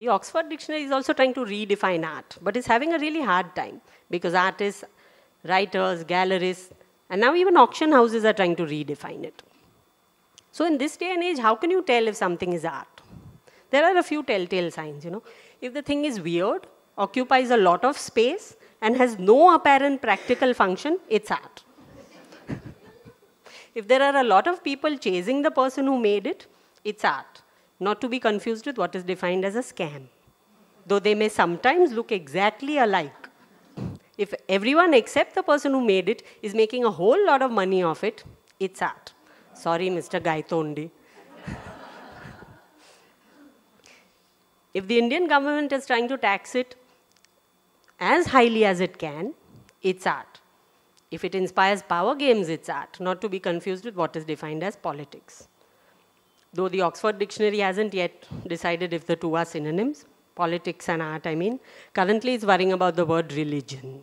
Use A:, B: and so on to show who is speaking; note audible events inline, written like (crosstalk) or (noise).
A: The Oxford Dictionary is also trying to redefine art, but is having a really hard time because artists, writers, galleries, and now even auction houses are trying to redefine it. So in this day and age, how can you tell if something is art? There are a few telltale signs, you know. If the thing is weird, occupies a lot of space, and has no apparent practical function, it's art. (laughs) if there are a lot of people chasing the person who made it, it's art not to be confused with what is defined as a scam, though they may sometimes look exactly alike. If everyone except the person who made it is making a whole lot of money off it, it's art. Sorry, Mr. Gaitondi. (laughs) if the Indian government is trying to tax it as highly as it can, it's art. If it inspires power games, it's art, not to be confused with what is defined as politics though the Oxford Dictionary hasn't yet decided if the two are synonyms, politics and art, I mean, currently is worrying about the word religion.